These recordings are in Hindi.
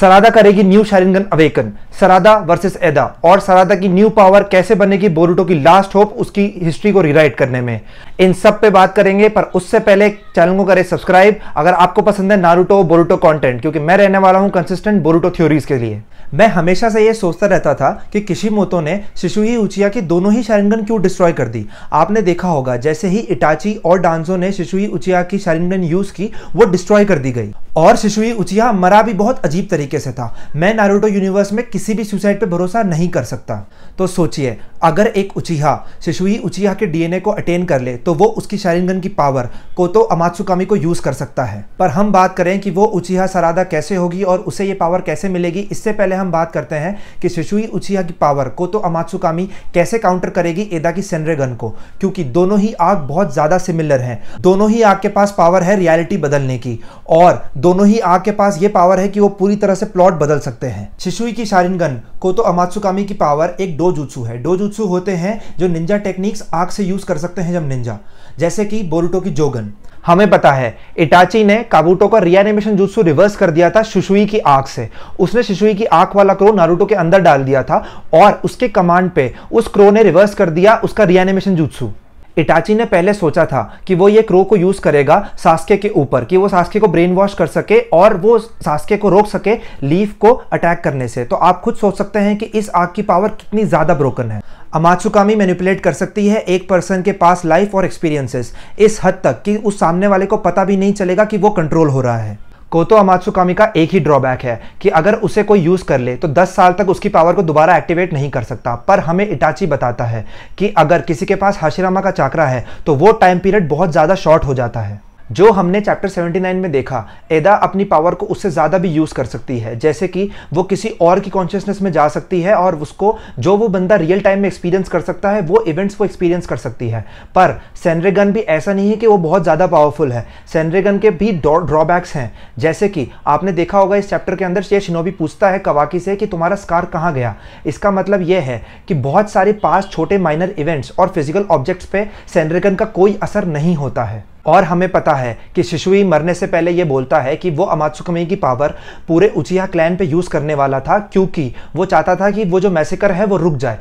सरादा करेगी new Sharingan awaken Sarada versus Eida और सरादा की न्यू पावर कैसे बनेगी बोरुटो की लास्ट होप उसकी हिस्ट्री को रिराइट करने में इन सब पे बात करेंगे पर उससे पहले चैनल को करें सब्सक्राइब अगर आपको पसंद है नारुटो बोरुटो कंटेंट क्योंकि मैं रहने वाला हूं कंसिस्टेंट बोरुटो थ्योरीज के लिए मैं हमेशा से ये सोचता रहता था कि किसी मोतो ने शिशु ही उचिया की दोनों ही शारिंगन क्यों डिस्ट्रॉय कर दी आपने देखा होगा जैसे ही इटाची और डांजो ने ही उचिया की शारिंगन यूज़ की वो डिस्ट्रॉय कर दी गई और ही उचिया मरा भी बहुत अजीब तरीके से था मैं नारोटो यूनिवर्स में किसी भी सुसाइड पर भरोसा नहीं कर सकता तो सोचिए अगर एक उचिहा ही उचिहा के डीएनए को अटेन कर ले तो वो उसकी शारिंगन की पावर को तो अमात्सुकामी को यूज़ कर सकता है पर हम बात करें कि वो उचिहा सरादा कैसे होगी और उसे ये पावर कैसे मिलेगी इससे पहले पहले हम बात करते हैं कि शिशुई उचिया की पावर को तो अमात्सुकामी कैसे काउंटर करेगी एदा की सेनरेगन को क्योंकि दोनों ही आग बहुत ज़्यादा सिमिलर हैं दोनों ही आग के पास पावर है रियलिटी बदलने की और दोनों ही आग के पास ये पावर है कि वो पूरी तरह से प्लॉट बदल सकते हैं शिशुई की शारिनगन को तो अमात्सुकामी की पावर एक डो जुत्सु है डो जुत्सु होते हैं जो निंजा टेक्निक्स आग से यूज़ कर सकते हैं जब निंजा जैसे कि बोरुटो की जोगन हमें पता है इटाची ने काबूटो का रियानिमेशन जुत्सु रिवर्स कर दिया था शिशुई की आंख से उसने शिशुई की आंख वाला क्रो नारूटो के अंदर डाल दिया था और उसके कमांड पे उस क्रो ने रिवर्स कर दिया उसका रियानिमेशन जुत्सु इटाची ने पहले सोचा था कि वो ये क्रो को यूज करेगा सास्के के ऊपर कि वो सास्के को ब्रेन वॉश कर सके और वो सास्के को रोक सके लीफ को अटैक करने से तो आप खुद सोच सकते हैं कि इस आग की पावर कितनी ज्यादा ब्रोकन है अमात्सुकामी मैनिपुलेट कर सकती है एक पर्सन के पास लाइफ और एक्सपीरियंसेस इस हद तक कि उस सामने वाले को पता भी नहीं चलेगा कि वो कंट्रोल हो रहा है कोतो अमात्सुकामी का एक ही ड्रॉबैक है कि अगर उसे कोई यूज़ कर ले तो 10 साल तक उसकी पावर को दोबारा एक्टिवेट नहीं कर सकता पर हमें इटाची बताता है कि अगर किसी के पास हाशिरामा का चाकरा है तो वो टाइम पीरियड बहुत ज़्यादा शॉर्ट हो जाता है जो हमने चैप्टर 79 में देखा एदा अपनी पावर को उससे ज़्यादा भी यूज़ कर सकती है जैसे कि वो किसी और की कॉन्शियसनेस में जा सकती है और उसको जो वो बंदा रियल टाइम में एक्सपीरियंस कर सकता है वो इवेंट्स को एक्सपीरियंस कर सकती है पर सेंड्रेगन भी ऐसा नहीं है कि वो बहुत ज़्यादा पावरफुल है सेनरेगन के भी ड्रॉबैक्स हैं जैसे कि आपने देखा होगा इस चैप्टर के अंदर ये शिनोबी पूछता है कवाकी से कि तुम्हारा स्कार कहाँ गया इसका मतलब यह है कि बहुत सारे पास छोटे माइनर इवेंट्स और फिजिकल ऑब्जेक्ट्स पे सेंड्रेगन का कोई असर नहीं होता है और हमें पता है कि शिशुई मरने से पहले ये बोलता है कि वो अमात्सुकमी की पावर पूरे उचिया क्लैन पे यूज़ करने वाला था क्योंकि वो चाहता था कि वो जो मैसेकर है वो रुक जाए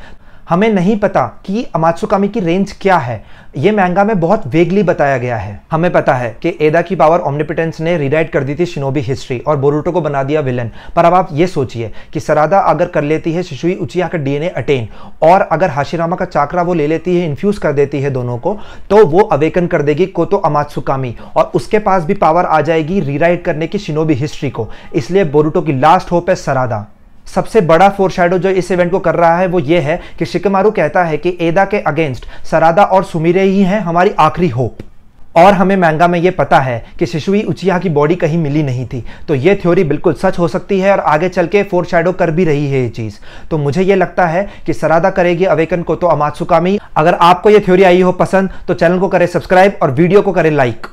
हमें नहीं पता कि अमात्सुकामी की रेंज क्या है ये मैंगा में बहुत वेगली बताया गया है हमें पता है कि एदा की पावर ओमनिपिटेंस ने रिडाइट कर दी थी शिनोबी हिस्ट्री और बोरूटो को बना दिया विलन पर अब आप ये सोचिए कि सरादा अगर कर लेती है शिशुई उचिया का डीएनए अटेन और अगर हाशिरामा का चाकरा वो ले लेती है इन्फ्यूज कर देती है दोनों को तो वो अवेकन कर देगी को तो अमात्सुकामी और उसके पास भी पावर आ जाएगी रीराइट करने की शिनोबी हिस्ट्री को इसलिए बोरूटो की लास्ट होप है सरादा सबसे बड़ा फोरशैडो जो इस इवेंट को कर रहा है वो ये है कि शिकमारू कहता है कि एदा के अगेंस्ट सरादा और सुमीरे ही हैं हमारी आखिरी होप और हमें मैंगा में ये पता है कि शिशुई उचिया की बॉडी कहीं मिली नहीं थी तो ये थ्योरी बिल्कुल सच हो सकती है और आगे चल के फोर शेडो कर भी रही है ये चीज़ तो मुझे ये लगता है कि सरादा करेगी अवेकन को तो अमात में अगर आपको ये थ्योरी आई हो पसंद तो चैनल को करें सब्सक्राइब और वीडियो को करें लाइक